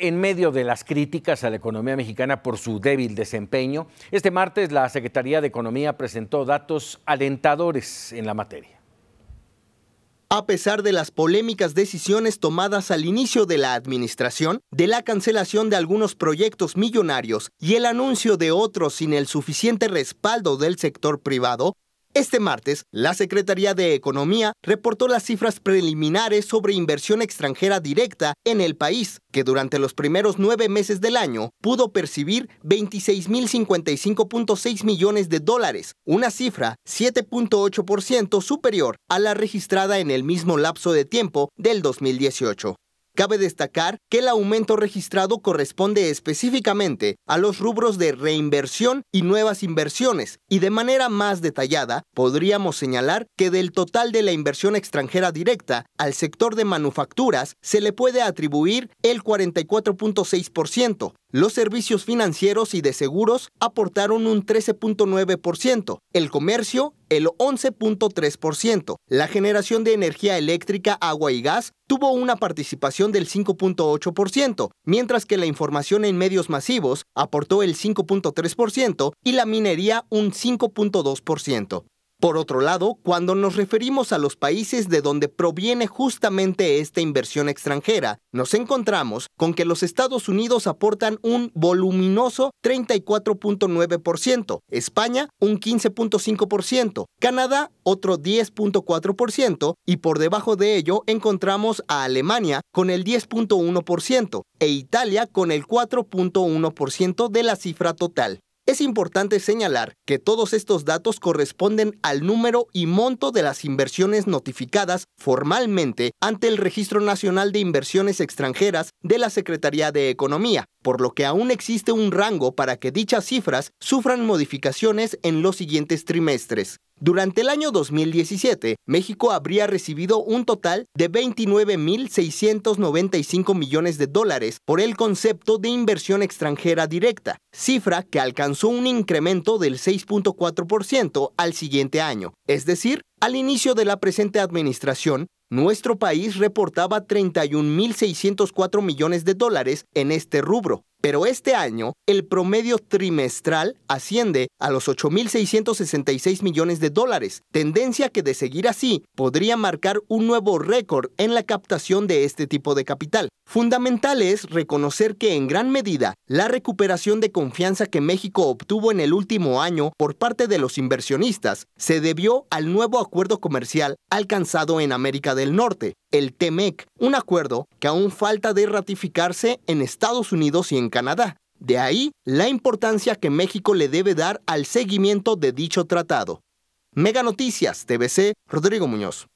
En medio de las críticas a la economía mexicana por su débil desempeño, este martes la Secretaría de Economía presentó datos alentadores en la materia. A pesar de las polémicas decisiones tomadas al inicio de la administración, de la cancelación de algunos proyectos millonarios y el anuncio de otros sin el suficiente respaldo del sector privado, este martes, la Secretaría de Economía reportó las cifras preliminares sobre inversión extranjera directa en el país, que durante los primeros nueve meses del año pudo percibir 26.055.6 millones de dólares, una cifra 7.8% superior a la registrada en el mismo lapso de tiempo del 2018. Cabe destacar que el aumento registrado corresponde específicamente a los rubros de reinversión y nuevas inversiones, y de manera más detallada podríamos señalar que del total de la inversión extranjera directa al sector de manufacturas se le puede atribuir el 44.6%, los servicios financieros y de seguros aportaron un 13.9%, el comercio el 11.3%. La generación de energía eléctrica, agua y gas tuvo una participación del 5.8%, mientras que la información en medios masivos aportó el 5.3% y la minería un 5.2%. Por otro lado, cuando nos referimos a los países de donde proviene justamente esta inversión extranjera, nos encontramos con que los Estados Unidos aportan un voluminoso 34.9%, España un 15.5%, Canadá otro 10.4% y por debajo de ello encontramos a Alemania con el 10.1% e Italia con el 4.1% de la cifra total. Es importante señalar que todos estos datos corresponden al número y monto de las inversiones notificadas formalmente ante el Registro Nacional de Inversiones Extranjeras de la Secretaría de Economía, por lo que aún existe un rango para que dichas cifras sufran modificaciones en los siguientes trimestres. Durante el año 2017, México habría recibido un total de 29.695 millones de dólares por el concepto de inversión extranjera directa, cifra que alcanzó un incremento del 6.4% al siguiente año. Es decir, al inicio de la presente administración, nuestro país reportaba 31.604 millones de dólares en este rubro, pero este año el promedio trimestral asciende a los 8.666 millones de dólares, tendencia que de seguir así podría marcar un nuevo récord en la captación de este tipo de capital. Fundamental es reconocer que en gran medida la recuperación de confianza que México obtuvo en el último año por parte de los inversionistas se debió al nuevo acuerdo comercial alcanzado en América del Norte, el TEMEC, un acuerdo que aún falta de ratificarse en Estados Unidos y en Canadá. De ahí la importancia que México le debe dar al seguimiento de dicho tratado. Mega Noticias, TBC, Rodrigo Muñoz.